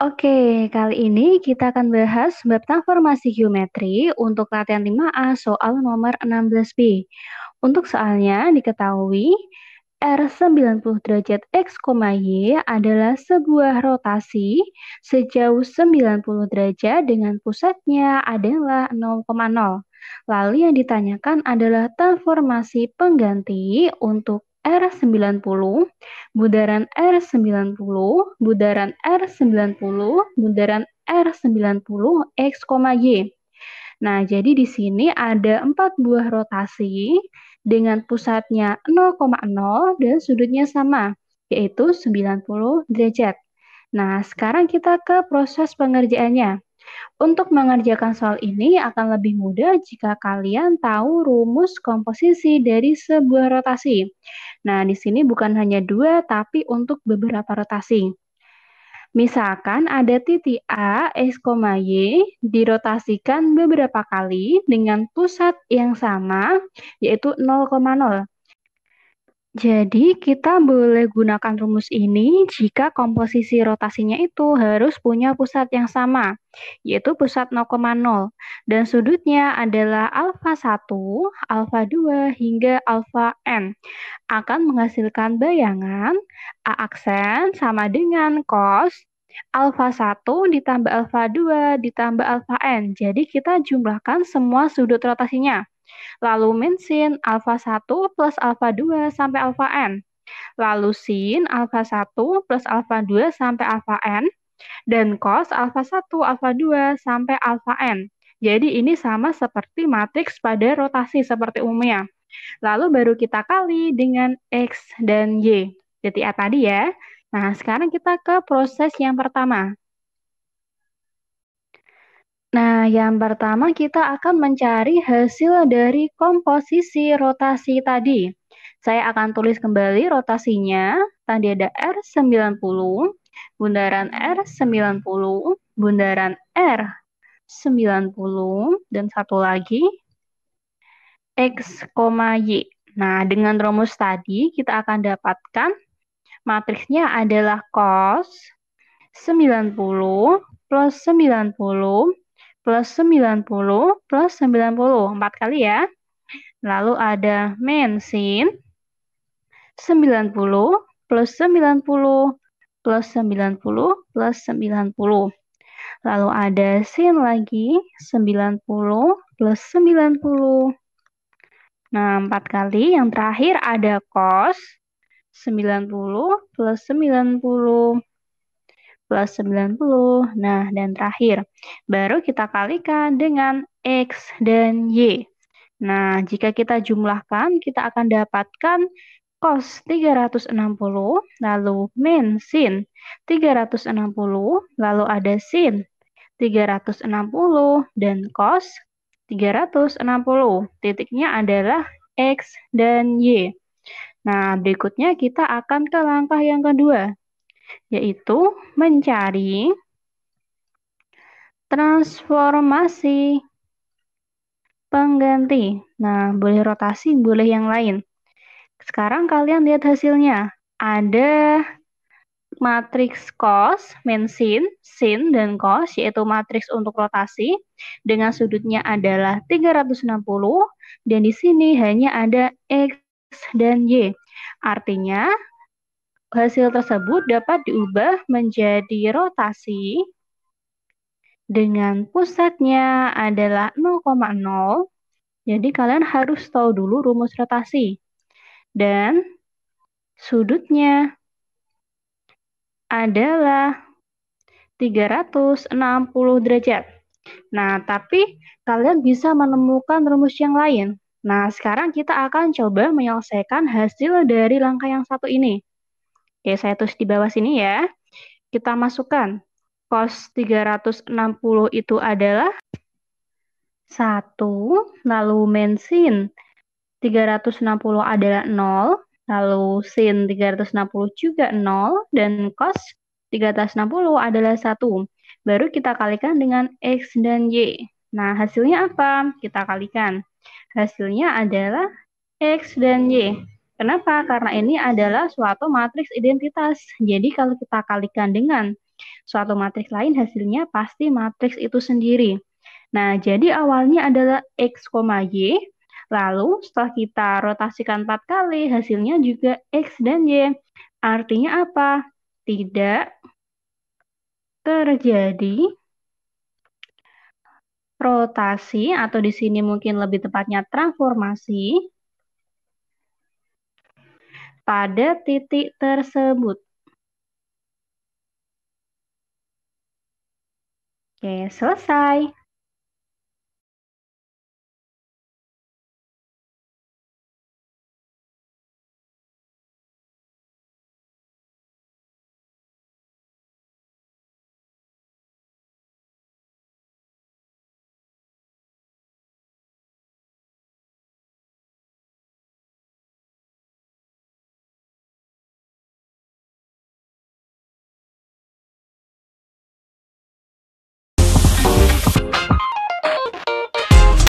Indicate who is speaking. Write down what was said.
Speaker 1: Oke, kali ini kita akan bahas bab transformasi geometri untuk latihan 5A soal nomor 16B. Untuk soalnya diketahui R 90 derajat X, Y adalah sebuah rotasi sejauh 90 derajat dengan pusatnya adalah 0,0. Lalu yang ditanyakan adalah transformasi pengganti untuk R90, bundaran R90, bundaran R90, bundaran R90, X, Y. Nah, jadi di sini ada empat buah rotasi dengan pusatnya 0,0 dan sudutnya sama, yaitu 90 derajat. Nah, sekarang kita ke proses pengerjaannya. Untuk mengerjakan soal ini akan lebih mudah jika kalian tahu rumus komposisi dari sebuah rotasi. Nah, di sini bukan hanya dua, tapi untuk beberapa rotasi. Misalkan ada titik A, X, Y dirotasikan beberapa kali dengan pusat yang sama, yaitu 0,0. Jadi, kita boleh gunakan rumus ini jika komposisi rotasinya itu harus punya pusat yang sama, yaitu pusat 0,0, dan sudutnya adalah alfa 1, alfa 2, hingga alfa n. Akan menghasilkan bayangan A aksen sama dengan cos alfa 1 ditambah alfa 2 ditambah alfa n. Jadi, kita jumlahkan semua sudut rotasinya. Lalu min sin alfa 1 plus alfa 2 sampai alfa n. Lalu sin alfa 1 plus alfa 2 sampai alfa n. Dan cos alfa 1, alfa 2 sampai alfa n. Jadi ini sama seperti matriks pada rotasi seperti umumnya. Lalu baru kita kali dengan X dan Y. Jadi A tadi ya. Nah, sekarang kita ke proses yang pertama. Nah, yang pertama kita akan mencari hasil dari komposisi rotasi tadi. Saya akan tulis kembali rotasinya. Tadi ada R90, bundaran R90, bundaran R90, dan satu lagi X, Y. Nah, dengan rumus tadi kita akan dapatkan matriksnya adalah cos 90 plus 90 plus 90 plus 90, 4 kali ya. Lalu ada main sin 90 plus 90 plus 90 plus 90. Lalu ada sin lagi 90 plus 90. Nah, 4 kali. Yang terakhir ada cos 90 plus 90 plus 90. Nah, dan terakhir, baru kita kalikan dengan X dan Y. Nah, jika kita jumlahkan, kita akan dapatkan cos 360, lalu min sin 360, lalu ada sin 360, dan cos 360. Titiknya adalah X dan Y. Nah, berikutnya kita akan ke langkah yang kedua, yaitu mencari transformasi pengganti. Nah, boleh rotasi, boleh yang lain. Sekarang kalian lihat hasilnya. Ada matriks cos, min sin, sin, dan cos, yaitu matriks untuk rotasi, dengan sudutnya adalah 360, dan di sini hanya ada X dan Y. Artinya, hasil tersebut dapat diubah menjadi rotasi dengan pusatnya adalah 0,0. Jadi kalian harus tahu dulu rumus rotasi. Dan sudutnya adalah 360 derajat. Nah, tapi kalian bisa menemukan rumus yang lain. Nah, sekarang kita akan coba menyelesaikan hasil dari langkah yang satu ini. Oke, saya tulis di bawah sini ya. Kita masukkan cos 360 itu adalah 1, lalu ratus sin 360 adalah 0, lalu sin 360 juga 0, dan cos 360 adalah 1. Baru kita kalikan dengan X dan Y. Nah, hasilnya apa? Kita kalikan. Hasilnya adalah X dan Y. Kenapa? Karena ini adalah suatu matriks identitas. Jadi kalau kita kalikan dengan suatu matriks lain, hasilnya pasti matriks itu sendiri. Nah, jadi awalnya adalah X, Y, lalu setelah kita rotasikan 4 kali, hasilnya juga X dan Y. Artinya apa? Tidak terjadi rotasi atau di sini mungkin lebih tepatnya transformasi pada titik tersebut. Oke, selesai.